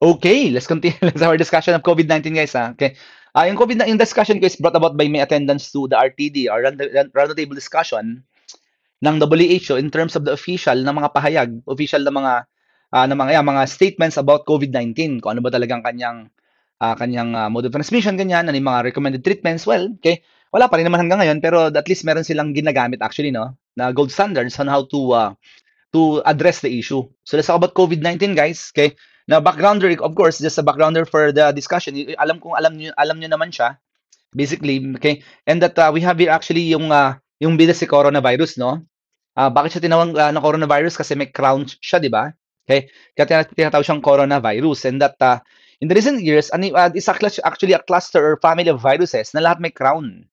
Okay, let's continue let's our discussion of COVID-19 guys. Ha? Ah. Okay. Uh, yung COVID yung discussion ko is brought about by my attendance to the RTD or ah, roundtable discussion ng WHO in terms of the official na mga pahayag, official na mga uh, na mga yeah, mga statements about COVID-19, kung ano ba talaga ang kanyang uh, kanyang uh, mode of transmission ganyan, ano yung mga recommended treatments. Well, okay. Wala pa rin naman hanggang ngayon pero at least meron silang ginagamit actually no na gold standards on how to uh, to address the issue. So let's talk about COVID-19 guys. Okay na backgrounder of course just a backgrounder for the discussion alam kong alam niyo alam niyo naman siya basically okay and that uh, we have here actually yung uh, yung bida si coronavirus no uh, bakit siya tinawag uh, na coronavirus kasi may crown siya di ba okay kaya tinatawag siyang coronavirus and that uh, in the recent years ano uh, is actually a cluster or family of viruses na lahat may crown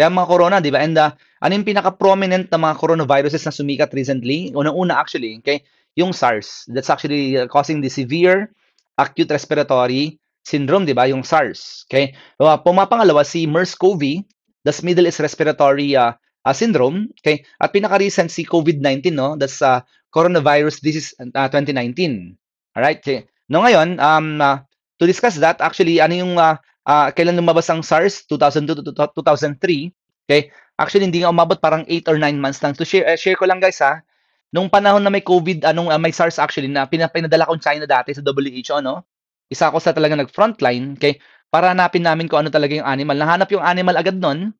kaya mga corona, di ba? And uh, ano yung pinaka-prominent na mga coronaviruses na sumikat recently? Unang-una actually, okay? yung SARS. That's actually uh, causing the severe acute respiratory syndrome, di ba? Yung SARS. Okay? Uh, ah, pumapangalawa si MERS-CoV, that's Middle East Respiratory uh, uh, Syndrome. Okay? At pinaka-recent si COVID-19, no? That's uh, Coronavirus Disease uh, 2019. Alright? Okay. No, ngayon, um, uh, to discuss that, actually, ano yung uh, uh, kailan lumabas ang SARS? 2002 to 2003. Okay? Actually, hindi nga umabot parang 8 or 9 months lang. To share, uh, share ko lang guys ha. Nung panahon na may COVID, anong ah, uh, ah, may SARS actually na pinapinadala ko China dati sa WHO, no? Isa ako sa talaga nag frontline, okay? Para hanapin namin kung ano talaga yung animal. Nahanap yung animal agad noon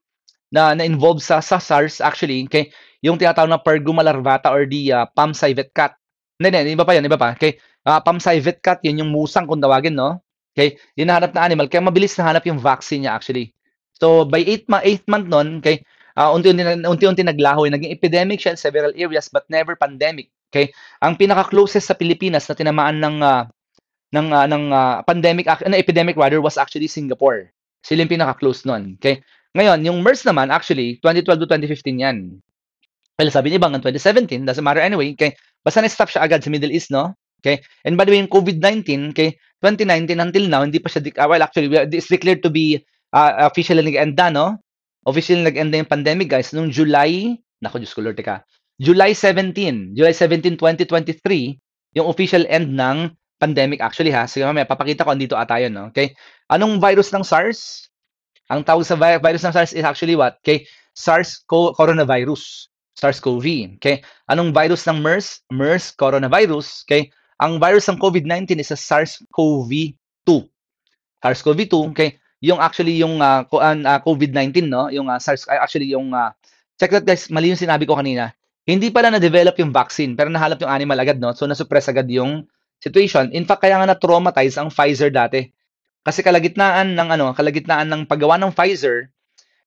na na-involved sa, sa SARS actually, okay? Yung tinatawag na Perguma larvata or the uh, ah, Palm cat. Hindi, hindi, iba pa yun, iba pa. Okay? Uh, Pamsivet cat, yun yung musang kung tawagin, no? Okay? Yung nahanap na animal. Kaya mabilis nahanap yung vaccine niya actually. So, by 8 ma- eight month nun, okay, uh, unti-unti, unti-unti naglaho. Eh. Naging epidemic siya in several areas but never pandemic. Okay? Ang pinaka-closest sa Pilipinas na tinamaan ng uh, ng uh, ng uh, pandemic uh, epidemic rather was actually Singapore. Sila yung pinaka-close noon. Okay? Ngayon, yung MERS naman actually 2012 to 2015 yan. Well, sabi ni Bang, 2017, doesn't matter anyway. Okay? Basta na-stop siya agad sa Middle East, no? Okay? And by the way, yung COVID-19, okay, 2019 until now, hindi pa siya, de- well, actually, it's declared to be uh, officially nag-end no? Officially, nag-end na yung pandemic guys nung July, naku, Diyos ko Lord, teka. July 17, July 17, 2023, yung official end ng pandemic actually ha. Sige mamaya, papakita ko andito ata yun, no? Okay? Anong virus ng SARS? Ang tawag sa virus ng SARS is actually what? Okay? SARS coronavirus. SARS-CoV. Okay? Anong virus ng MERS? MERS coronavirus. Okay? Ang virus ng COVID-19 is a SARS-CoV-2. SARS-CoV-2, okay? yung actually yung uh, ah, ah, ah, COVID-19 no, yung uh, SARS actually yung uh, check that guys, mali yung sinabi ko kanina. Hindi pala na-develop yung vaccine pero nahalap yung animal agad no. So na-suppress agad yung situation. In fact, kaya nga na-traumatize ang Pfizer dati. Kasi kalagitnaan ng ano, kalagitnaan ng paggawa ng Pfizer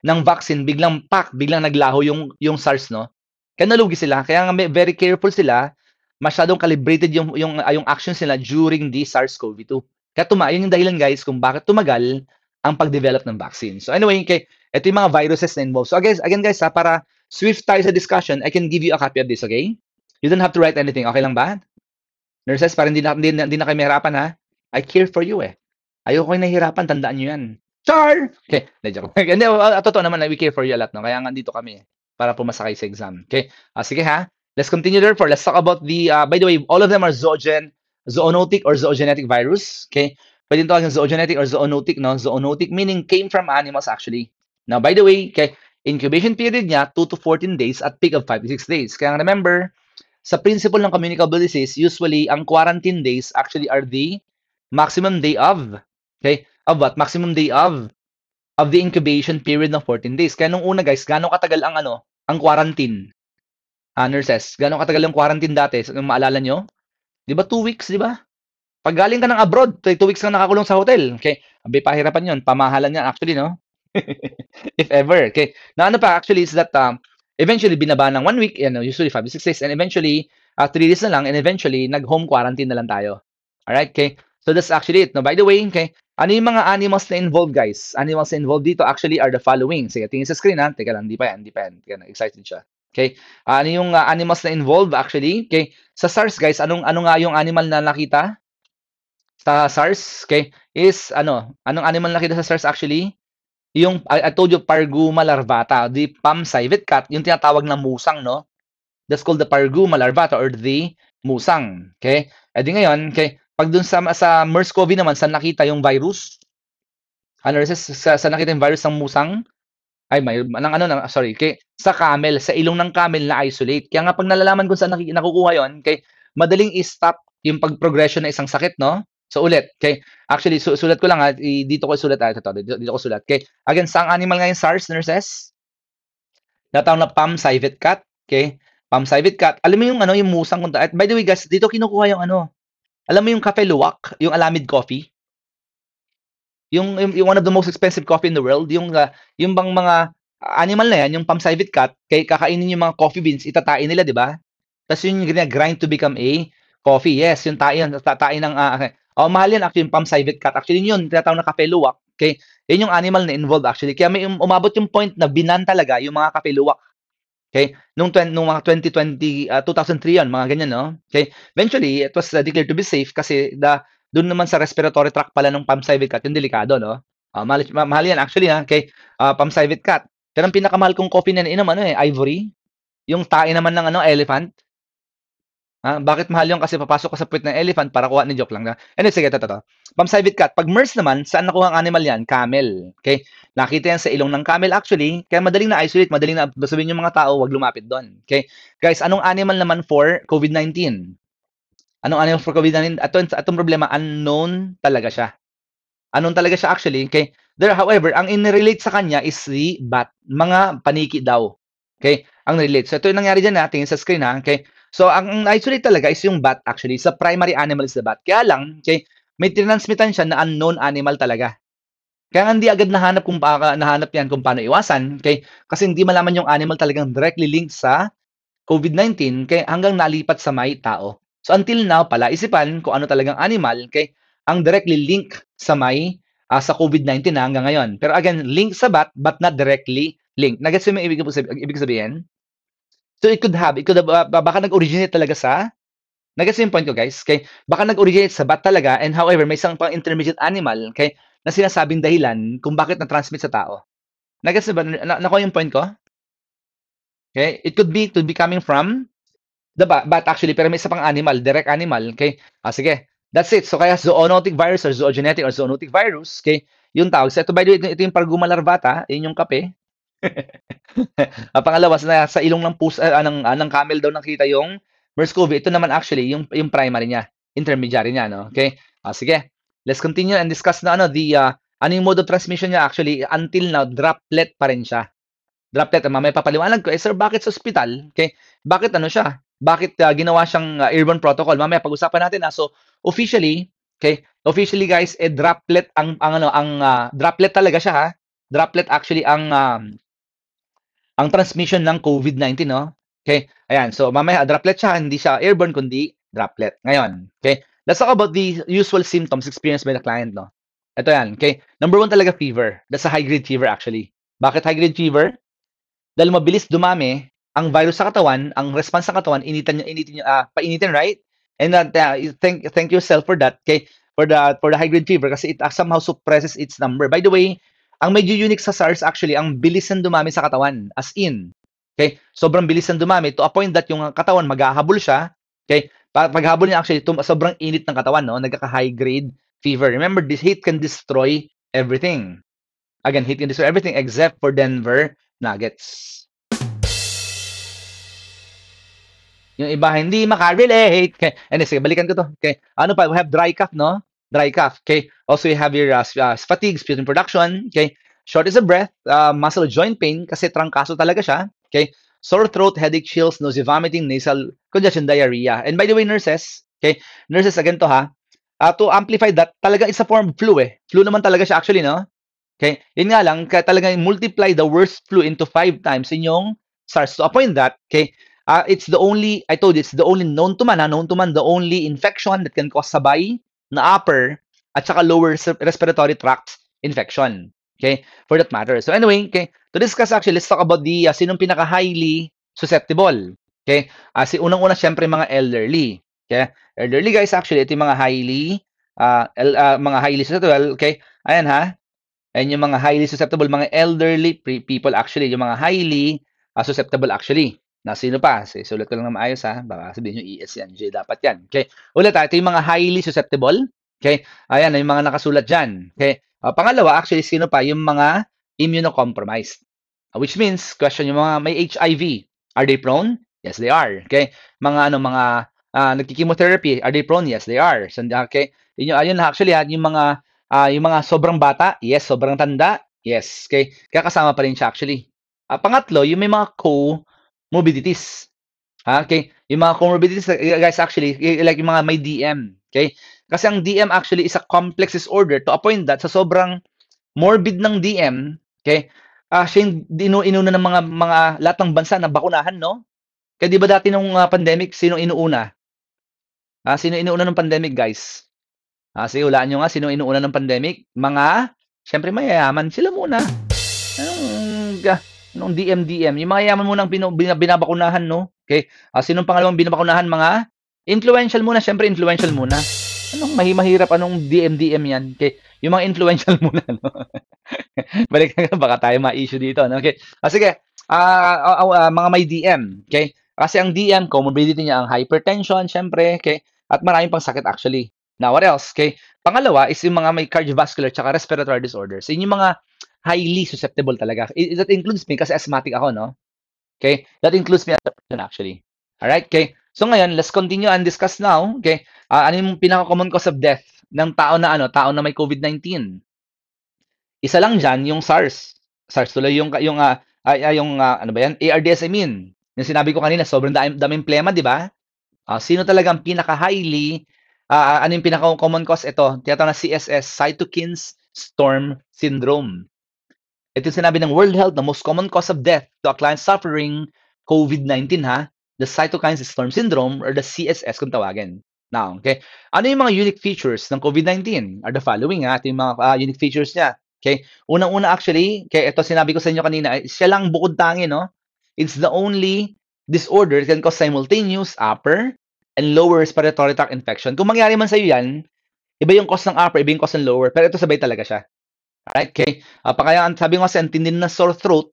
ng vaccine, biglang pak, biglang naglaho yung yung SARS no. Kaya nalugi sila. Kaya nga very careful sila masyadong calibrated yung yung yung actions nila during the SARS-CoV-2. Kaya tuma, yun yung dahilan guys kung bakit tumagal ang pag-develop ng vaccine. So anyway, kay, ito yung mga viruses na involved. So guys, again guys, ha, para swift tayo sa discussion, I can give you a copy of this, okay? You don't have to write anything. Okay lang ba? Nurses, parang hindi na, hindi, hindi na kayo mahirapan ha. I care for you eh. Ayoko kayo nahirapan, tandaan nyo yan. Char! Okay, na joke. Hindi, oh, oh, totoo naman, we care for you a lot. No? Kaya nga dito kami eh, para pumasakay sa exam. Okay, ah, sige ha. Let's continue therefore. Let's talk about the, uh, by the way, all of them are zoogen, zoonotic or zoogenetic virus. Okay, pwedeng tawagin zoogenetic or zoonotic, no? Zoonotic meaning came from animals actually. Now, by the way, okay, incubation period niya 2 to 14 days at peak of 5 to 6 days. Kaya remember, sa principle ng communicable disease, usually ang quarantine days actually are the maximum day of. Okay? Of what? Maximum day of of the incubation period ng 14 days. Kaya nung una guys, gaano katagal ang ano, ang quarantine? Ah, nurses, gaano katagal ang quarantine dati? So, nung maalala nyo? 'Di ba 2 weeks, 'di ba? Pag galing ka ng abroad, 2 weeks kang nakakulong sa hotel. Okay? Abi, pahirapan yun. Pamahalan niya actually, no? If ever. Okay? Na ano pa actually is that um, eventually binaba ng 1 week, you know, usually 5 to 6 days, and eventually, 3 uh, days na lang, and eventually, nag-home quarantine na lang tayo. Alright? Okay? So that's actually it. No? By the way, okay, ano yung mga animals na involved, guys? Animals na involved dito actually are the following. Sige, tingin sa screen, ha? Teka lang, hindi pa yan, hindi pa yan. Teka excited siya. Okay? ano yung uh, animals na involved actually? Okay? Sa SARS guys, anong ano nga yung animal na nakita? sa SARS, okay, is ano, anong animal nakita sa SARS actually? Yung, I, I told you, Parguma larvata, the palm civet cat, yung tinatawag na musang, no? That's called the Parguma larvata or the musang, okay? E di ngayon, okay, pag dun sa, sa MERS-CoV naman, saan nakita yung virus? Ano, sa, sa nakita yung virus ng musang? ay may nang ano nang sorry kay sa camel sa ilong ng camel na isolate kaya nga pag nalalaman kung saan nakukuha yon kay madaling i-stop yung pag-progression ng isang sakit no So ulit, okay? Actually, su- sulat ko lang ha. dito ko sulat. Ah, ito, dito, dito ko sulat. Okay? Again, saang animal ngayon SARS, nurses? Natawag na palm civet cat. Okay? Palm civet cat. Alam mo yung ano, yung musang kung At by the way guys, dito kinukuha yung ano. Alam mo yung Cafe Luwak, yung Alamid Coffee? Yung, yung, yung one of the most expensive coffee in the world, yung uh, yung bang mga animal na yan, yung palm civet cat, kay kakainin yung mga coffee beans, itatain nila, di ba? Tapos yun yung grind to become a coffee. Yes, yung tain, tain ng uh, Oh, mahal yan actually yung civet cat. Actually yun, tinatawag na kape luwak. Okay? Yan yung animal na involved actually. Kaya may um, umabot yung point na binan talaga yung mga kape luwak. Okay? Nung, nung mga 2020, uh, 2003 yun, mga ganyan, no? Okay? Eventually, it was uh, declared to be safe kasi the, dun naman sa respiratory tract pala ng civet cat, yung delikado, no? Uh, mahal, ma- mahal yan actually, ha? Okay? Uh, ah, civet cat. Pero ang pinakamahal kong coffee na inom, ano eh, ivory. Yung tae naman ng ano, elephant. Ah, bakit mahal yung kasi papasok ko sa puwit ng elephant para kuha ni joke lang na. Anyway, sige, ito, ito. Pamsivit cat. Pag MERS naman, saan nakuha ang animal yan? Camel. Okay? Nakita yan sa ilong ng camel actually. Kaya madaling na-isolate, madaling na sabihin yung mga tao, wag lumapit doon. Okay? Guys, anong animal naman for COVID-19? Anong animal for COVID-19? Ato, atong problema, unknown talaga siya. Anong talaga siya actually. Okay? There, however, ang in-relate sa kanya is the bat. Mga paniki daw. Okay? Ang relate. So, ito yung nangyari dyan na, tingin sa screen ha. Okay? So, ang isolate talaga is yung bat actually. Sa primary animal is the bat. Kaya lang, okay, may transmitan siya na unknown animal talaga. Kaya hindi agad nahanap kung pa, nahanap yan kung paano iwasan, okay? Kasi hindi malaman yung animal talagang directly linked sa COVID-19 kay hanggang nalipat sa may tao. So until now pala isipan kung ano talagang animal, kay Ang directly linked sa may uh, sa COVID-19 na hanggang ngayon. Pero again, link sa bat but not directly linked. Nagets mo yung ibig, ibig sabihin? So it could have, it could have, baka nag-originate talaga sa, nagets yung point ko guys, okay? Baka nag-originate sa bat talaga and however, may isang pang intermediate animal, okay, na sinasabing dahilan kung bakit na-transmit sa tao. Nagets na ba? nakuha yung point ko? Okay? It could be, to be coming from the bat, bat actually, pero may isa pang animal, direct animal, okay? Ah, sige. That's it. So kaya zoonotic virus or zoogenetic or zoonotic virus, okay? Yung tawag. So ito by the way, ito, ito yung parguma larvata, yun yung kape, Ang pangalawa, na sa ilong ng pus uh, ah, ng, uh, camel daw nakita yung MERS-CoV. Ito naman actually yung yung primary niya, intermediary niya, no? Okay? Ah, sige. Let's continue and discuss na ano the uh, ano yung mode of transmission niya actually until now droplet pa rin siya. Droplet, mamaya papaliwanag ko. Eh, sir, bakit sa hospital? Okay? Bakit ano siya? Bakit uh, ginawa siyang uh, airborne protocol? Mamaya pag-usapan natin. Ah. So, officially, okay? Officially guys, eh droplet ang, ang ano, ang uh, droplet talaga siya ha. Droplet actually ang um, ang transmission ng COVID-19, no? Okay? Ayan, so mamaya droplet siya, hindi siya airborne kundi droplet. Ngayon, okay? Let's talk about the usual symptoms experienced by the client, no? Ito yan, okay? Number one talaga fever. That's a high-grade fever actually. Bakit high-grade fever? Dahil mabilis dumami ang virus sa katawan, ang response sa katawan, initan niya, initin niya, uh, painitin, right? And uh, thank thank yourself for that, okay? For the for the high-grade fever kasi it uh, somehow suppresses its number. By the way, ang medyo unique sa SARS actually, ang bilis ng dumami sa katawan. As in, okay? Sobrang bilis ng dumami to a point that yung katawan maghahabol siya. Okay? Paghabol niya actually, tum- sobrang init ng katawan, no? Nagkaka-high grade fever. Remember, this heat can destroy everything. Again, heat can destroy everything except for Denver Nuggets. Yung iba hindi makarelate. Okay. Anyway, sige, balikan ko to. Okay. Ano pa? We have dry cough, no? dry cough. Okay. Also, you have your uh, uh fatigue, sputum production. Okay. Shortness of breath, uh, muscle joint pain kasi trangkaso talaga siya. Okay. Sore throat, headache, chills, nausea, vomiting, nasal congestion, diarrhea. And by the way, nurses, okay, nurses, again to ha, uh, to amplify that, talaga it's a form of flu eh. Flu naman talaga siya actually, no? Okay? Yun nga lang, talaga multiply the worst flu into five times inyong SARS. To so, appoint that, okay, uh, it's the only, I told you, it's the only known to man, ha, known to man, the only infection that can cause sabay na upper at saka lower respiratory tract infection. Okay? For that matter. So anyway, okay, to discuss actually, let's talk about the uh, sinong pinaka-highly susceptible. Okay? Uh, si unang-una syempre mga elderly. Okay? Elderly guys actually, ito yung mga highly uh, el, uh, mga highly susceptible. Okay? Ayan ha. Ayan yung mga highly susceptible, mga elderly people actually, yung mga highly uh, susceptible actually na sino pa, sulat ko lang na maayos ha, baka sabihin nyo ES yan, J dapat yan. Okay, ulit ha, ah, ito yung mga highly susceptible. Okay, ayan, yung mga nakasulat dyan. Okay, uh, pangalawa, actually, sino pa, yung mga immunocompromised. Uh, which means, question yung mga may HIV, are they prone? Yes, they are. Okay, mga ano, mga uh, nagkikimotherapy, are they prone? Yes, they are. So, okay, yun, ayun, actually, ha, yung mga, uh, yung mga sobrang bata, yes, sobrang tanda, yes. Okay, kaya kasama pa rin siya actually. Uh, pangatlo, yung may mga co comorbidities. Ha? Okay? Yung mga comorbidities, eh, guys, actually, eh, like yung mga may DM. Okay? Kasi ang DM actually is a complex disorder. To a point that, sa sobrang morbid ng DM, okay, uh, siya yung inuuna ng mga, mga lahat ng bansa na bakunahan, no? Kaya di ba dati nung uh, pandemic, sino inuuna? Ah, sino inuuna ng pandemic, guys? Ah, sige, hulaan nyo nga, sino inuuna ng pandemic? Mga, syempre mayayaman, sila muna. Anong, ah, Noong DMDM, yung mga yaman muna ang binabakunahan, no? Okay? Uh, sinong pangalawang binabakunahan? Mga influential muna. Siyempre, influential muna. Anong mahimahirap? Anong DMDM yan? Okay? Yung mga influential muna, no? Balik na baka tayo ma-issue dito, no? Okay? Ah, sige, uh, uh, uh, mga may DM, okay? Kasi ang DM, comorbidity niya ang hypertension, syempre, okay? At maraming pang sakit actually. Now, what else? Okay? Pangalawa is yung mga may cardiovascular tsaka respiratory disorders. So, yung mga highly susceptible talaga. It, that includes me kasi asthmatic ako, no? Okay? That includes me as a person actually. Alright? Okay? So ngayon, let's continue and discuss now. Okay? Uh, ano yung pinaka-common cause of death ng tao na ano? Tao na may COVID-19. Isa lang dyan, yung SARS. SARS tuloy yung, yung, uh, ay, ay, yung uh, ano ba yan? ARDS, I mean. Yung sinabi ko kanina, sobrang daming, daming plema, di ba? Uh, sino talaga ang pinaka-highly, uh, ano yung pinaka-common cause? Ito, tiyatawag na CSS, cytokines storm syndrome. Ito yung sinabi ng World Health na most common cause of death to a client suffering COVID-19 ha, the cytokine storm syndrome or the CSS kung tawagin. Now, okay? Ano yung mga unique features ng COVID-19? Are the following ha, ito yung mga uh, unique features niya. Okay? Unang-una actually, okay, ito sinabi ko sa inyo kanina, siya lang bukod tangi, no? It's the only disorder that can cause simultaneous upper and lower respiratory tract infection. Kung mangyari man sa iyo yan, iba yung cause ng upper, iba yung cause ng lower, pero ito sabay talaga siya. Alright, okay? Uh, pa sabi ko kasi, ang tindin na sore throat,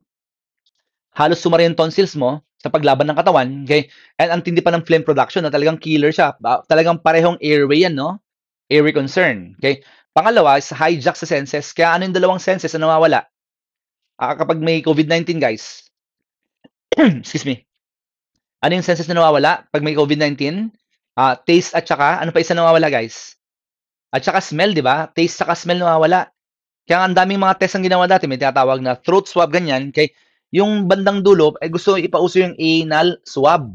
halos sumari yung tonsils mo sa paglaban ng katawan, okay? And ang tindi pa ng phlegm production na talagang killer siya. Ah, talagang parehong airway yan, no? Airway concern, okay? Pangalawa is hijack sa senses. Kaya ano yung dalawang senses na nawawala? Uh, kapag may COVID-19, guys, excuse me, ano yung senses na nawawala pag may COVID-19? Uh, taste at saka, ano pa isa nawawala, guys? At saka smell, di ba? Taste saka smell nawawala. Kaya ang daming mga test ang ginawa dati, may tinatawag na throat swab, ganyan. Kay, yung bandang dulo, ay eh, gusto ipauso yung anal swab.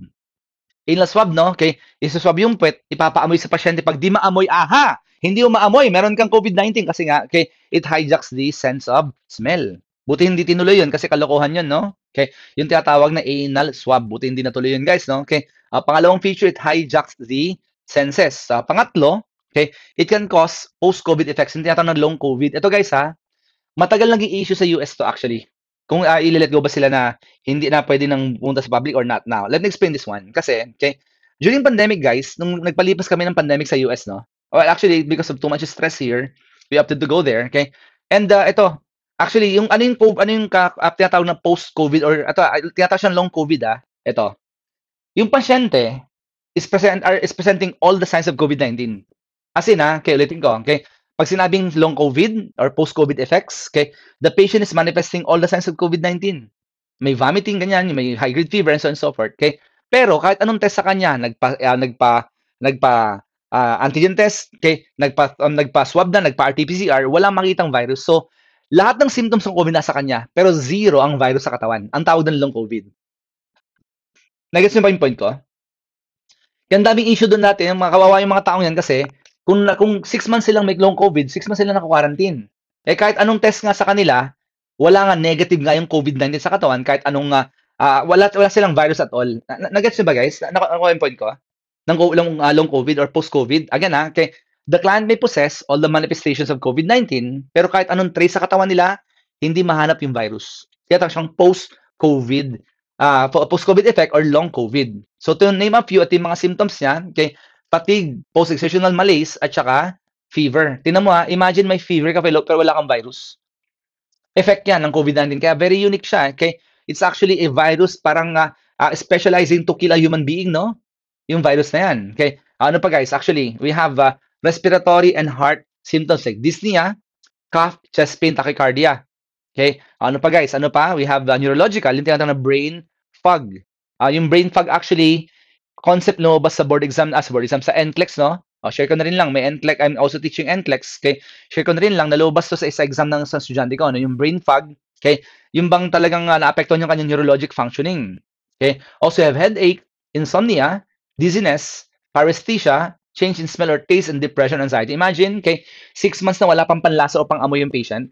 Anal swab, no? Okay, isuswab yung pet, ipapaamoy sa pasyente. Pag di maamoy, aha! Hindi mo maamoy, meron kang COVID-19 kasi nga, okay, it hijacks the sense of smell. Buti hindi tinuloy yun kasi kalokohan yun, no? Okay, yung tinatawag na anal swab. Buti hindi natuloy yun, guys, no? Okay, uh, ah, pangalawang feature, it hijacks the senses. uh, pangatlo, Okay? It can cause post-COVID effects. Yung tinatawag na long COVID. Ito guys ha, matagal naging issue sa US to actually. Kung uh, ah, i go ba sila na hindi na pwede nang pumunta sa public or not now. Let me explain this one. Kasi, okay, during pandemic guys, nung nagpalipas kami ng pandemic sa US, no? Well, actually, because of too much stress here, we opted to go there, okay? And uh, ito, actually, yung ano yung, COVID, ano yung uh, tinatawag na post-COVID or ito, uh, tinatawag siyang long COVID ah. Ito. Yung pasyente is present is presenting all the signs of COVID-19 As in, ha, okay, ulitin ko. Okay? Pag sinabing long COVID or post-COVID effects, okay, the patient is manifesting all the signs of COVID-19. May vomiting, ganyan, may high-grade fever, and so on and so forth. Okay? Pero kahit anong test sa kanya, nagpa, uh, nagpa, nagpa uh, antigen test, okay, nagpa, um, nagpa-swab na, nagpa-RT-PCR, wala makitang virus. So, lahat ng symptoms ng COVID nasa kanya, pero zero ang virus sa katawan. Ang tawag ng long COVID. Nagets niyo ba yung point ko? Yan daming issue doon natin, yung mga kawawa yung mga taong yan kasi kung, na, kung 6 months silang may long COVID, 6 months silang naka-quarantine. Eh kahit anong test nga sa kanila, wala nga negative nga yung COVID-19 sa katawan kahit anong uh, wala wala silang virus at all. Nagets ba guys? Nakuha yung point ko? Ng long, uh, ah, long COVID or post-COVID. Again ha, kay the client may possess all the manifestations of COVID-19 pero kahit anong trace sa katawan nila, hindi mahanap yung virus. Kaya tawag siyang post-COVID uh, post-COVID effect or long COVID. So to name a few at yung mga symptoms niya, kay fatigue, post-exertional malaise, at saka fever. Tinan mo ha, imagine may fever ka pero wala kang virus. Effect yan ng COVID-19. Kaya very unique siya. Okay? Eh. It's actually a virus parang uh, uh, specializing to kill a human being, no? Yung virus na yan. Okay? Ano pa guys? Actually, we have uh, respiratory and heart symptoms like dyspnea, cough, chest pain, tachycardia. Okay? Ano pa guys? Ano pa? We have uh, neurological, yung tinatawag na brain fog. Uh, yung brain fog actually concept lumabas sa board exam as ah, board exam sa NCLEX, no? Oh, share ko na rin lang, may NCLEX, I'm also teaching NCLEX, okay? Share ko na rin lang, nalubas to sa isa exam ng isang estudyante ko, ano, yung brain fog, okay? Yung bang talagang uh, naapektuhan yung kanyang neurologic functioning, okay? Also have headache, insomnia, dizziness, paresthesia, change in smell or taste, and depression, anxiety. Imagine, okay, six months na wala pang panlasa o pang amoy yung patient,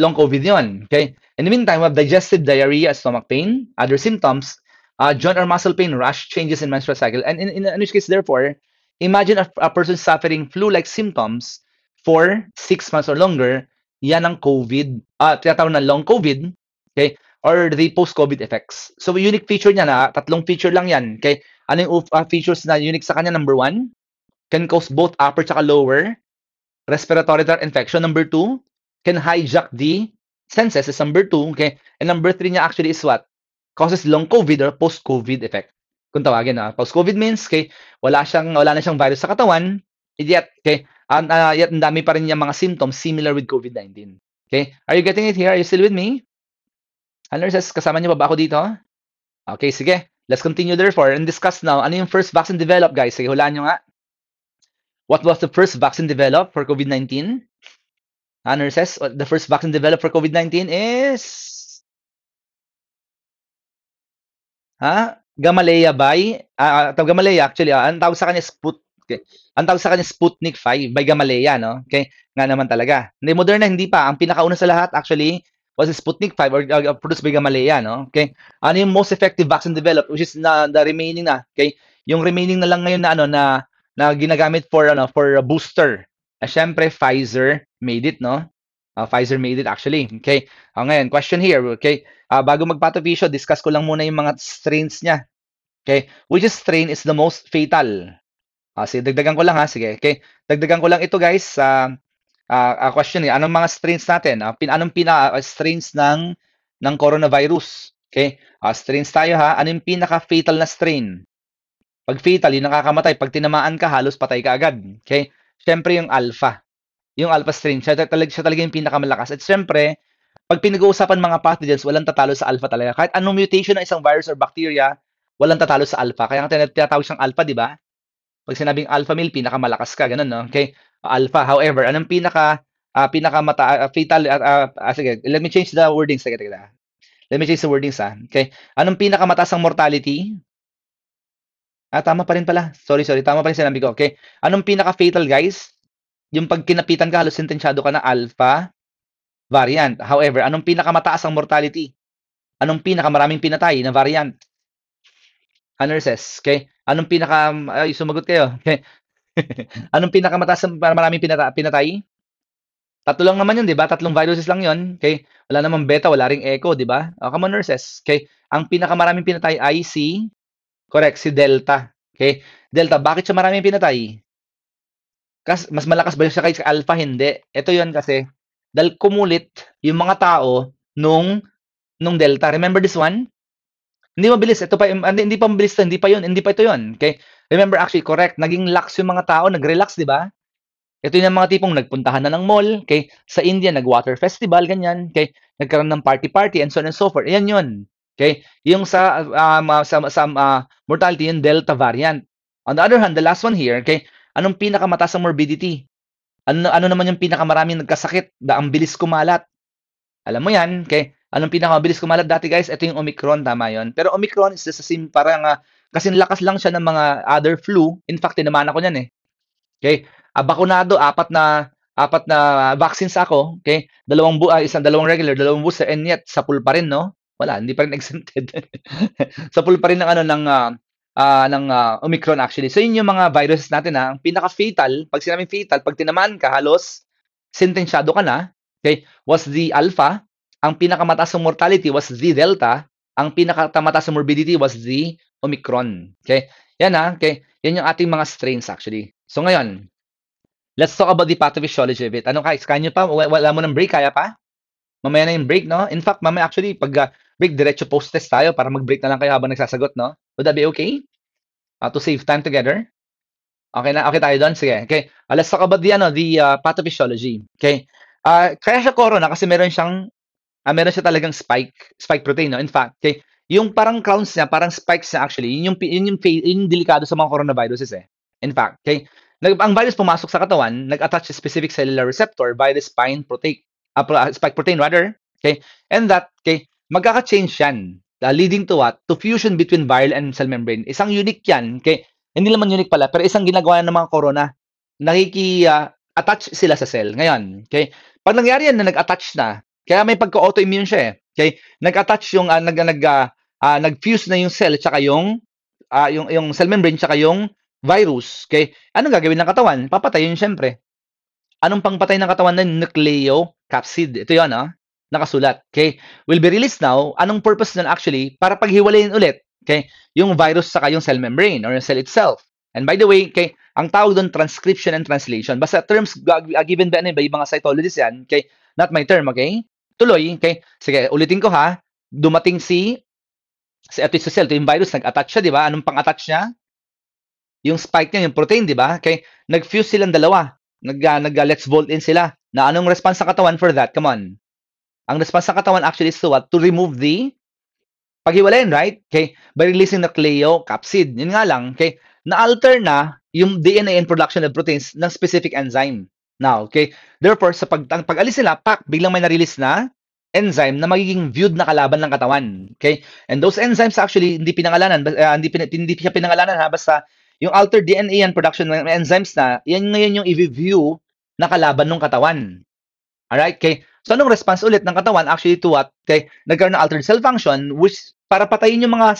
long COVID yun, okay? In the meantime, we have digestive diarrhea, stomach pain, other symptoms, uh, ah, joint or muscle pain, rash, changes in menstrual cycle. And in, in, in which case, therefore, imagine a, a person suffering flu-like symptoms for six months or longer, yan ang COVID, uh, tinatawag na long COVID, okay? Or the post-COVID effects. So, unique feature niya na, tatlong feature lang yan, okay? Ano yung uh, features na unique sa kanya? Number one, can cause both upper tsaka lower respiratory tract infection. Number two, can hijack the senses is number two, okay? And number three niya actually is what? causes long COVID or post-COVID effect. Kung tawagin na. Ah, Post-COVID means, kay, wala, siyang, wala na siyang virus sa katawan, yet, kay, and, uh, ah, yet ang dami pa rin niya mga symptoms similar with COVID-19. Okay? Are you getting it here? Are you still with me? Hunter says, kasama niyo pa ba ako dito? Okay, sige. Let's continue therefore and discuss now ano yung first vaccine developed, guys. Sige, hulaan nyo nga. What was the first vaccine developed for COVID-19? Hunter ah, says, the first vaccine developed for COVID-19 is Ha? Gamaleya Bay, uh, ah, ah, Gamaleya actually, uh, ang tawag sa kanya Sput, okay. ang tawag sa kanya Sputnik 5 by Gamaleya, no? Okay, nga naman talaga. Hindi, Moderna hindi pa, ang pinakauna sa lahat actually was Sputnik 5 or uh, produced by Gamaleya, no? Okay, ano yung most effective vaccine developed which is na the remaining na, okay? Yung remaining na lang ngayon na ano na na ginagamit for ano for booster. Eh, syempre Pfizer made it, no? Uh, Pfizer made it actually. Okay. Uh, ngayon, question here. Okay. Uh, bago magpatovisyo, discuss ko lang muna yung mga strains niya. Okay. Which strain is the most fatal? Uh, sige, dagdagan ko lang ha. Sige. Okay. Dagdagan ko lang ito guys sa uh, uh, uh, question. Eh. Anong mga strains natin? Uh, pin, anong pina uh, strains ng ng coronavirus? Okay. Uh, strains tayo ha. Anong pinaka-fatal na strain? Pag fatal, yung nakakamatay. Pag tinamaan ka, halos patay ka agad. Okay. Siyempre yung alpha. Yung Alpha Strain, siya, talaga, siya talaga yung pinakamalakas. At syempre, pag pinag-uusapan mga pathogens, walang tatalo sa alpha talaga. Kahit anong mutation ng isang virus or bacteria, walang tatalo sa alpha. Kaya nga tinatawag siyang alpha, di ba? Pag sinabing alpha male, pinakamalakas ka, ganun, no? Okay? Alpha, however, anong pinaka uh, ah, pinaka mata, uh, ah, fatal uh, uh, sige, let me change the wording sige, sige. Let me change the wording sa. Okay? Anong pinakamataas ang mortality? Ah, tama pa rin pala. Sorry, sorry. Tama pa rin sinabi ko. Okay. Anong pinaka-fatal, guys? yung pag kinapitan ka, halos sentensyado ka na alpha variant. However, anong pinakamataas ang mortality? Anong pinakamaraming pinatay na variant? Anerses, okay? Anong pinaka... Ay, sumagot kayo. Okay. anong pinakamataas ang maraming pinata- pinatay? Tatlo lang naman yun, di ba? Tatlong viruses lang yun. Okay? Wala namang beta, wala ring echo, di ba? Oh, come on, nurses. Okay? Ang pinakamaraming pinatay ay si... Correct, si Delta. Okay? Delta, bakit siya maraming pinatay? kas, mas malakas ba siya sa Alpha? Hindi. Ito yon kasi, dahil kumulit yung mga tao nung, nung Delta. Remember this one? Hindi mabilis. Ito pa, ah, hindi, hindi pa mabilis. Hindi pa yon Hindi pa ito yon Okay? Remember, actually, correct. Naging lax yung mga tao. Nag-relax, di ba? Ito yung mga tipong nagpuntahan na ng mall. Okay? Sa India, nag-water festival, ganyan. Okay? Nagkaroon ng party-party and so on and so forth. Ayan yun. Okay? Yung sa, ah, um, uh, sa, sa uh, mortality, yung Delta variant. On the other hand, the last one here, okay, Anong pinakamataas ang morbidity? Ano, ano naman yung pinakamaraming nagkasakit na ang bilis kumalat? Alam mo yan, okay? Anong pinakamabilis kumalat dati guys? Ito yung Omicron, tama yon. Pero Omicron is the same, parang uh, kasi lakas lang siya ng mga other flu. In fact, tinamaan ko niyan eh. Okay? Abakunado, ah, apat na apat na vaccines ako, okay? Dalawang bu uh, isang dalawang regular, dalawang booster and yet sa pool pa rin, no? Wala, hindi pa rin exempted. sa pool pa rin ng ano ng uh, uh, ng uh, Omicron actually. So yun yung mga viruses natin na ah. Ang pinaka-fatal, pag sinabing fatal, pag tinamaan ka, halos sentensyado ka na. Okay? Was the alpha. Ang pinakamataas ng mortality was the delta. Ang pinakamataas ng morbidity was the Omicron. Okay? Yan ha. Okay? Yan yung ating mga strains actually. So ngayon, let's talk about the pathophysiology of it. Ano ka? Kaya pa? Wala mo ng break? Kaya pa? Mamaya na yung break, no? In fact, mamaya actually, pag uh, Big, diretso post test tayo para mag-break na lang kayo habang nagsasagot, no? Would that be okay? Uh, to save time together? Okay na, okay tayo doon? Sige. Okay. Alas uh, sa talk about the, ano, the uh, pathophysiology. Okay. Uh, kaya siya corona kasi meron siyang, uh, meron siya talagang spike, spike protein, no? In fact, okay, yung parang crowns niya, parang spikes niya actually, yun yung, yun yung, yun yung delikado sa mga coronaviruses eh. In fact, okay, nag, ang virus pumasok sa katawan, nag-attach sa specific cellular receptor by the spine protein, uh, uh spike protein rather, okay, and that, okay, magkaka-change yan. Uh, leading to what? To fusion between viral and cell membrane. Isang unique yan. Kay, hindi naman unique pala, pero isang ginagawa ng mga corona. Nakiki-attach uh, sila sa cell. Ngayon, okay? Pag nangyari yan na nag-attach na, kaya may pagka-autoimmune siya eh. Okay? Nag-attach yung, uh, nag, nag, uh, uh, nag-fuse na yung cell tsaka yung, uh, yung, yung cell membrane tsaka yung virus. Okay? Anong gagawin ng katawan? Papatayin syempre. Anong pangpatay ng katawan na nucleocapsid? Ito yun, ah nakasulat. Okay? Will be released now. Anong purpose nun actually? Para paghiwalayin ulit, okay? Yung virus sa yung cell membrane or yung cell itself. And by the way, okay, ang tawag doon transcription and translation. Basta terms given by ano, by mga cytologists yan, okay? Not my term, okay? Tuloy, okay? Sige, ulitin ko ha. Dumating si si ito sa cell, ito yung virus, nag-attach siya, di ba? Anong pang-attach niya? Yung spike niya, yung protein, di ba? Okay? Nag-fuse silang dalawa. Nag, uh, nag uh, let's volt in sila. Na anong response sa katawan for that? Come on. Ang response ng katawan actually is to what? To remove the paghiwalayin, right? Okay? By releasing the capsid. Yun nga lang, okay? Na-alter na yung DNA and production of proteins ng specific enzyme. Now, okay? Therefore, sa pag, ang pag-alis nila, pak, biglang may na-release na enzyme na magiging viewed na kalaban ng katawan. Okay? And those enzymes actually hindi pinangalanan, uh, hindi, pin, hindi siya pinangalanan ha, basta yung altered DNA and production ng enzymes na, yan ngayon yung i-view na kalaban ng katawan. Alright? Okay? So anong response ulit ng katawan actually to what? Kay nagkaroon ng altered cell function which para patayin yung mga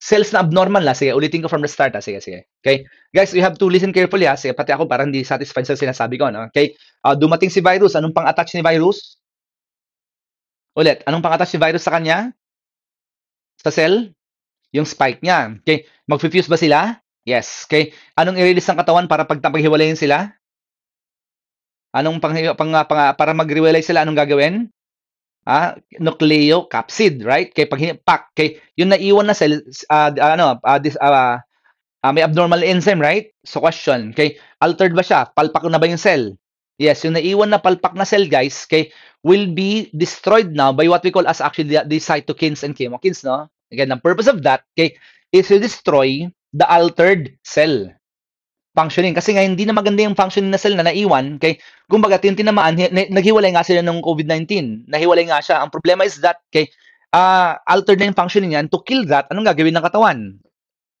cells na abnormal na. Sige, ulitin ko from the start. Ha? Sige, sige. Okay? Guys, you have to listen carefully. Ha? Sige, pati ako parang hindi satisfied sa sinasabi ko. No? Okay? Uh, dumating si virus. Anong pang-attach ni virus? Ulit, anong pang-attach ni virus sa kanya? Sa cell? Yung spike niya. Okay? Mag-fuse ba sila? Yes. Okay? Anong i-release ng katawan para pagtapaghiwalayin sila? Anong pang, pang, pang para mag-realize sila anong gagawin? Ha? Nucleo capsid, right? Kay pag pack, kay yung naiwan na cell uh, ano uh, ah, this, uh, ah, uh, ah, may abnormal enzyme, right? So question, kay altered ba siya? Palpak na ba yung cell? Yes, yung naiwan na palpak na cell, guys, kay will be destroyed now by what we call as actually the, the cytokines and chemokines, no? Again, the purpose of that, okay, is to destroy the altered cell functioning. Kasi nga hindi na maganda yung functioning na cell na naiwan. Okay? Kumbaga, yung tinamaan, naghiwalay nga sila ng COVID-19. Nahiwalay nga siya. Ang problema is that, okay, uh, altered na yung functioning yan To kill that, anong gagawin ng katawan?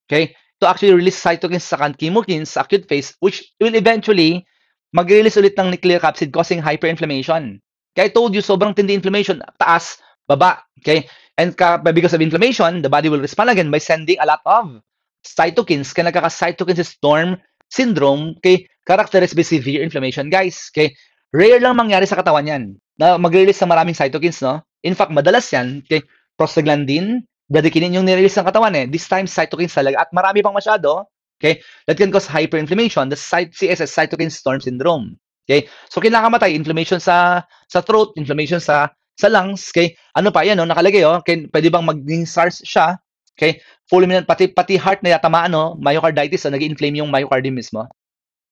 Okay? To actually release cytokines sa chemokines sa acute phase, which will eventually mag-release ulit ng nuclear capsid causing hyperinflammation. Kaya I told you, sobrang tindi inflammation, taas, baba. Okay? And because of inflammation, the body will respond again by sending a lot of cytokines. Kaya nagkaka-cytokine storm syndrome kay characterized by severe inflammation, guys. Kay rare lang mangyari sa katawan yan na mag-release sa maraming cytokines, no? In fact, madalas yan kay prostaglandin, bradykinin yung nirelease ng katawan eh. This time, cytokines talaga. At marami pang masyado. Okay? That can cause hyperinflammation, the CSS, cytokine storm syndrome. Okay? So, kinakamatay, inflammation sa sa throat, inflammation sa sa lungs. Okay? Ano pa, yan, no? nakalagay, oh. Okay, pwede bang maging SARS siya? Okay? Fulminant, pati, pati heart na yatamaan, no? myocarditis, no? Ah, nag inflame yung myocardium mismo.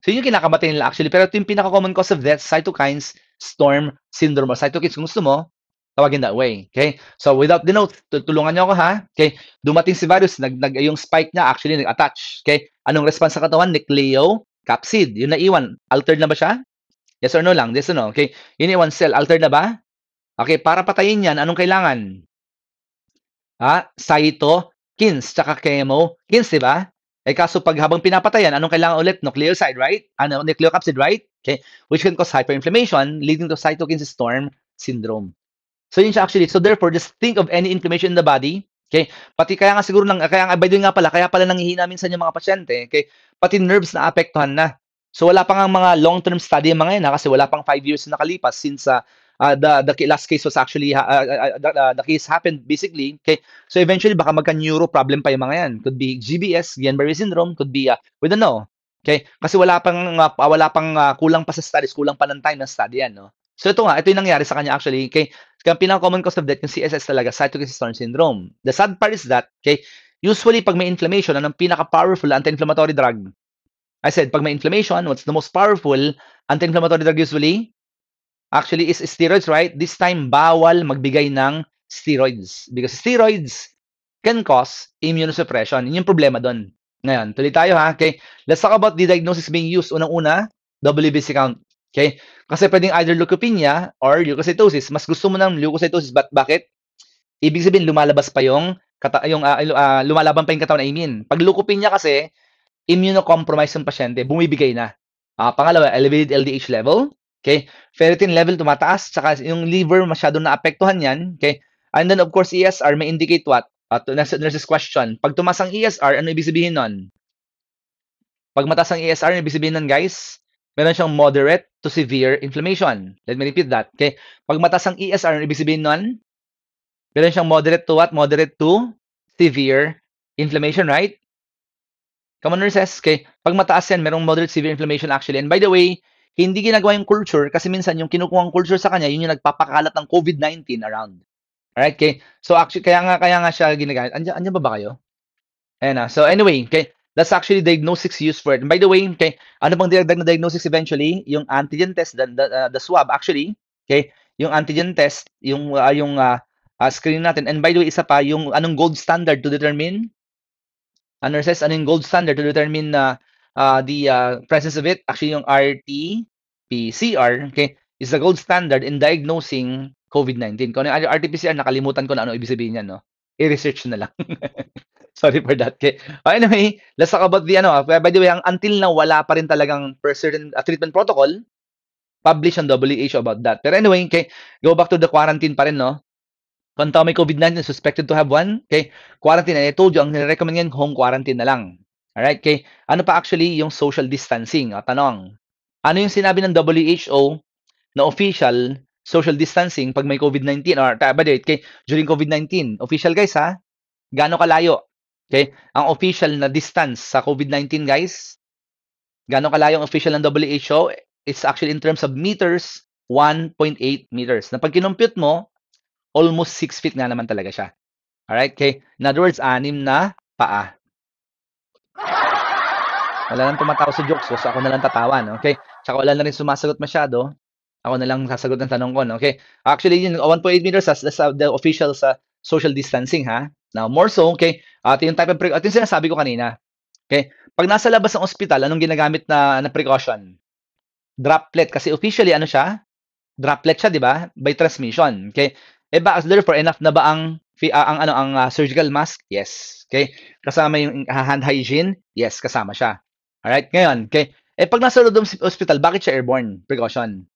So yun yung kinakamatay nila actually. Pero ito yung pinaka-common cause of death, cytokines, storm syndrome, or cytokines. Kung gusto mo, tawagin that way. Okay? So without the note, tulungan niyo ako ha. Okay? Dumating si virus, nag, nag, yung spike niya actually nag-attach. Okay? Anong response sa katawan? Nucleo, capsid. Yun na iwan. Altered na ba siya? Yes or no lang? Yes or no? Okay? Yun iwan cell. Altered na ba? Okay, para patayin yan, anong kailangan? ha? Saito, Kins, tsaka Chemo. Kins, di ba? Eh kaso pag habang pinapatayan, anong kailangan ulit? Nucleoside, right? Ano, nucleocapsid, right? Okay? Which can cause hyperinflammation leading to cytokine storm syndrome. So yun siya actually. So therefore, just think of any inflammation in the body. Okay? Pati kaya nga siguro, nang, kaya nga, by the way nga pala, kaya pala nanghihina minsan yung mga pasyente. Okay? Pati nerves na apektuhan na. So wala pa nga mga long-term study yung mga yan ha, kasi wala pang 5 years na nakalipas since uh, uh, the the last case was actually uh, uh, the, uh, the case happened basically okay so eventually baka magka neuro problem pa yung mga yan could be GBS Guillain-Barré syndrome could be uh, we don't know okay kasi wala pang uh, wala pang uh, kulang pa sa studies kulang pa ng time ng study yan no so ito nga ito yung nangyari sa kanya actually okay kaya pinaka common cause of death yung CSS talaga cytokine syndrome the sad part is that okay usually pag may inflammation anong pinaka powerful anti-inflammatory drug I said, pag may inflammation, what's the most powerful anti-inflammatory drug usually? actually is steroids, right? This time, bawal magbigay ng steroids because steroids can cause immunosuppression. Yun yung problema doon. Ngayon, tuloy tayo ha. Okay? Let's talk about the diagnosis being used. Unang-una, WBC count. Okay? Kasi pwedeng either leukopenia or leukocytosis. Mas gusto mo ng leukocytosis. But bakit? Ibig sabihin, lumalabas pa yung, kata- yung uh, uh, lumalaban pa yung katawan, I mean. Pag leukopenia kasi, immunocompromised yung pasyente, bumibigay na. Uh, pangalawa, elevated LDH level. Okay? Ferritin level tumataas, saka yung liver masyado naapektuhan yan. Okay? And then of course, ESR may indicate what? At uh, nurse, nurse's question. Pag tumas ang ESR, ano ibig sabihin nun? Pag mataas ang ESR, ano ibig sabihin nun, guys? Meron siyang moderate to severe inflammation. Let me repeat that. Okay? Pag mataas ang ESR, ano ibig sabihin nun? Meron siyang moderate to what? Moderate to severe inflammation, right? Come on, nurses. Okay? Pag mataas yan, merong moderate severe inflammation actually. And by the way, hindi ginagawa yung culture kasi minsan yung kinukuha ng culture sa kanya, yun yung nagpapakalat ng COVID-19 around. Alright, okay? So actually, kaya nga, kaya nga siya ginagamit. Andiyan, andiyan ba ba kayo? Ayun na. So anyway, okay, that's actually diagnostics used for it. And by the way, okay, ano bang dinagdag na diagnosis eventually? Yung antigen test, the, the, uh, the swab actually, okay, yung antigen test, yung, uh, yung uh, uh, screen natin. And by the way, isa pa, yung anong gold standard to determine? Ano says, anong gold standard to determine uh, uh, the uh, presence of it, actually yung RT-PCR, okay, is the gold standard in diagnosing COVID-19. Kung ano yung RT-PCR, nakalimutan ko na ano ibig sabihin niyan, no? I-research na lang. Sorry for that. Okay. Uh, anyway, let's talk about the ano. Ah, by the way, ang until na wala pa rin talagang per certain uh, treatment protocol published on WHO about that. Pero anyway, okay, go back to the quarantine pa rin, no? Kung tao may COVID-19 suspected to have one, okay, quarantine. And I told you, ang nire-recommend ngayon, home quarantine na lang. Alright, okay. Ano pa actually yung social distancing? O, ah, tanong. Ano yung sinabi ng WHO na official social distancing pag may COVID-19 or by the way, okay, during COVID-19? Official guys ha? Gaano kalayo? Okay? Ang official na distance sa COVID-19 guys, gaano kalayo ang official ng WHO? It's actually in terms of meters, 1.8 meters. Na pag kinumpute mo, almost 6 feet nga naman talaga siya. Alright, okay? In other words, anim na paa. Wala nang tumatawa sa jokes ko, so ako na lang tatawa, okay? Tsaka wala na rin sumasagot masyado. Ako na lang sasagot ng tanong ko, okay? Actually, yun, 1.8 uh, meters, as, that's uh, the official sa social distancing, ha? Now, more so, okay? At yung type of, precaution, at yung sinasabi ko kanina, okay? Pag nasa labas ng ospital, anong ginagamit na, na precaution? Droplet, kasi officially, ano siya? Droplet siya, di ba? By transmission, okay? Eh ba, therefore, enough na ba ang uh, ang ano ang uh, surgical mask? Yes. Okay? Kasama yung ah, hand hygiene? Yes, kasama siya. All right? Ngayon, okay. Eh pag nasa loob ng hospital, bakit siya airborne? Precaution.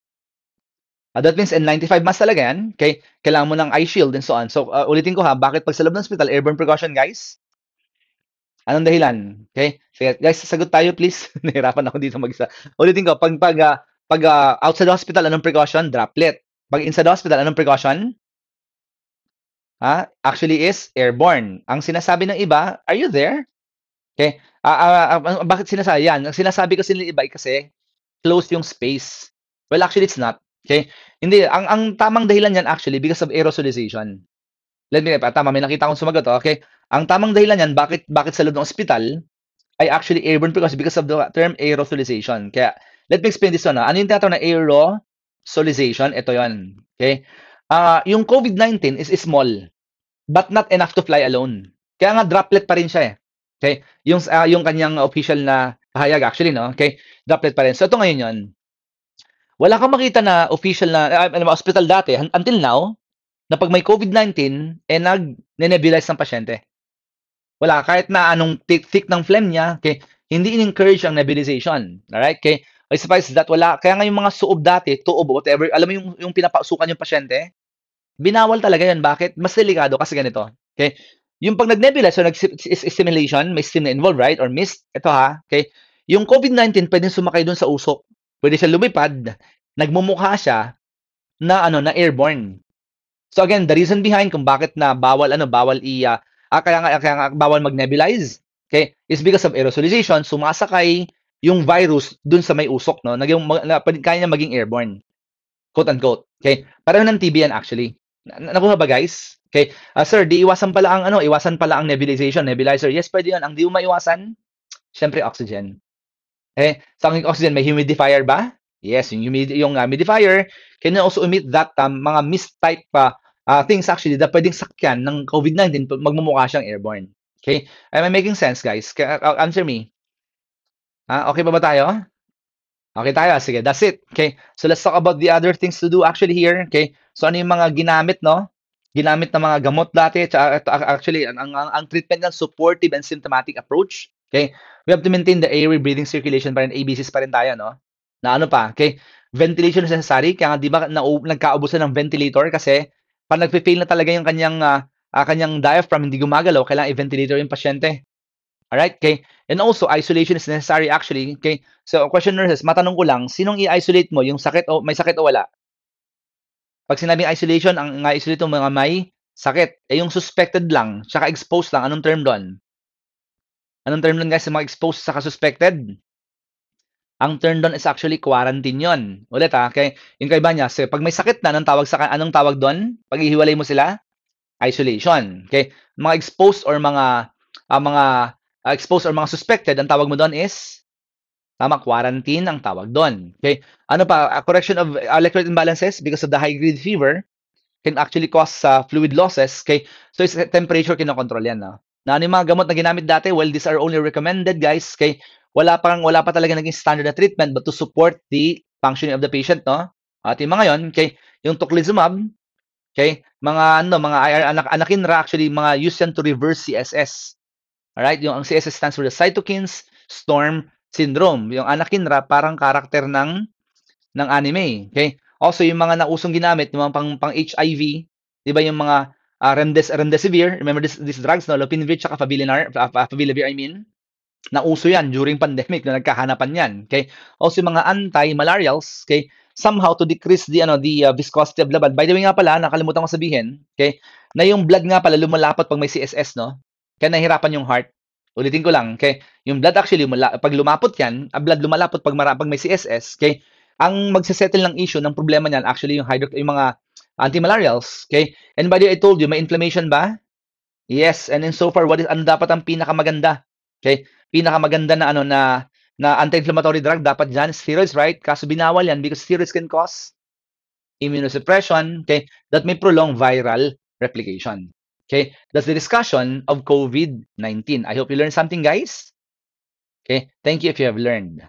Uh, that means N95 mask talaga yan. Okay? Kailangan mo ng eye shield and so on. So, uh, ulitin ko ha, bakit pag sa loob ng hospital, airborne precaution, guys? Anong dahilan? Okay? Sige, guys, sagot tayo, please. Nahirapan ako dito mag-isa. Ulitin ko, pag, pag, uh, pag uh, outside hospital, anong precaution? Droplet. Pag inside hospital, anong precaution? ah, actually is airborne. Ang sinasabi ng iba, are you there? Okay? Ah, ah, ah, ah bakit sinasabi yan? Ang sinasabi kasi ng iba kasi close yung space. Well, actually it's not. Okay? Hindi ang ang tamang dahilan niyan actually because of aerosolization. Let me pa ah, tama may nakita akong sumagot, oh, okay? Ang tamang dahilan niyan bakit bakit sa loob ng ospital ay actually airborne because because of the term aerosolization. Kaya let me explain this one. Ha? Ah. Ano yung tinatawag na aerosolization? Ito 'yon. Okay? uh, yung COVID-19 is small but not enough to fly alone. Kaya nga droplet pa rin siya eh. Okay? Yung uh, yung kanyang official na pahayag actually no. Okay? Droplet pa rin. So ito ngayon 'yon. Wala kang makita na official na ah, alam uh, hospital dati until now na pag may COVID-19 eh nag nebulize ng pasyente. Wala kahit na anong thick, thick ng phlegm niya, okay? Hindi in-encourage ang nebulization. Alright? Okay? I suppose that wala. Kaya nga yung mga suob dati, tuob, whatever, alam mo yung, yung pinapausukan yung pasyente, Binawal talaga yun. Bakit? Mas delikado kasi ganito. Okay? Yung pag nag-nebulize, so nag-stimulation, may steam na involved, right? Or mist. Ito ha. Okay? Yung COVID-19, pwedeng sumakay dun sa usok. Pwede siya lumipad. Nagmumukha siya na ano na airborne. So again, the reason behind kung bakit na bawal ano bawal i uh, ah, kaya nga kaya nga bawal magnebulize, okay? Is because of aerosolization, sumasakay yung virus dun sa may usok, no? Naging, na, kaya niya maging airborne. Quote unquote. Okay? Pareho ng TB yan actually. Nakuha ba guys? Okay. Uh, sir, di iwasan pala ang ano, iwasan pala ang nebulization, nebulizer. Yes, pwede 'yon. Ang di mo maiwasan, syempre oxygen. Okay. Sa so, oxygen, may humidifier ba? Yes, yung humid yung uh, humidifier can also emit that um, mga mist type pa uh, ah, things actually that pwedeng sakyan ng COVID-19 magmumukha siyang airborne. Okay? Am I making sense, guys? Uh, answer me. Ah, okay pa ba, ba tayo? Okay tayo? Sige, that's it. Okay, so let's talk about the other things to do actually here. Okay, so ano yung mga ginamit, no? Ginamit na mga gamot dati. Actually, ang, ang, ang treatment ng supportive and symptomatic approach. Okay, we have to maintain the airway breathing circulation pa rin, ABCs pa rin tayo, no? Na ano pa, okay? Ventilation is necessary. Kaya nga, di ba, na, nagkaubusan ng ventilator kasi pag nagpe-fail na talaga yung kanyang, uh, uh, kanyang diaphragm, hindi gumagalaw, kailangan i-ventilator yung pasyente. All right, okay? And also, isolation is necessary actually, okay? So, question nurses, matanong ko lang, sinong i-isolate mo, yung sakit o may sakit o wala? Pag sinabing isolation, ang nga-isolate mo mga may sakit. Eh, yung suspected lang, tsaka exposed lang, anong term doon? Anong term doon guys sa mga exposed saka suspected? Ang term doon is actually quarantine yon. Ulit ha, ah, okay? Yung kaiba niya, so, pag may sakit na, anong tawag, sa, anong tawag doon? Pag ihiwalay mo sila? Isolation, okay? Mga exposed or mga, uh, mga uh, ah, exposed or mga suspected, ang tawag mo doon is Tama, quarantine ang tawag doon. Okay? Ano pa, a correction of uh, electrolyte imbalances because of the high-grade fever can actually cause uh, fluid losses. Okay? So, it's uh, temperature kinokontrol yan. No? Ah. Na ano yung mga gamot na ginamit dati? Well, these are only recommended, guys. kay Wala pa, wala pa talaga naging standard na treatment but to support the functioning of the patient, no? At yung mga yon, kay yung tocilizumab, okay, mga ano, mga IR anak anakin ra actually mga use yan to reverse CSS. Alright? Yung ang CSS stands for the cytokines storm syndrome. Yung Anakin Ra, parang karakter ng ng anime. Okay? Also, yung mga nausong ginamit, yung mga pang, pang HIV, di ba yung mga uh, remdes, remdesivir, remember this, these drugs, no? Lopinavir tsaka Favilinir, Favilavir, I mean. Nauso yan during pandemic na nagkahanapan yan. Okay? Also, yung mga anti-malarials, okay? somehow to decrease the ano the uh, viscosity of blood. By the way nga pala, nakalimutan ko sabihin, okay? Na yung blood nga pala lumalapat pag may CSS, no? Kaya nahihirapan yung heart. Ulitin ko lang, okay? Yung blood actually, pag lumapot yan, ang blood lumalapot pag, mara, pag may CSS, okay? Ang magsasettle ng issue, ng problema niyan, actually yung, hydro, yung mga antimalarials, okay? And by the way, I told you, may inflammation ba? Yes, and then so far, what is, ano dapat ang pinakamaganda? Okay? Pinakamaganda na ano na na anti-inflammatory drug dapat dyan, steroids, right? Kaso binawal yan because steroids can cause immunosuppression, okay, that may prolong viral replication. Okay, that's the discussion of COVID-19. I hope you learned something, guys. Okay, thank you if you have learned.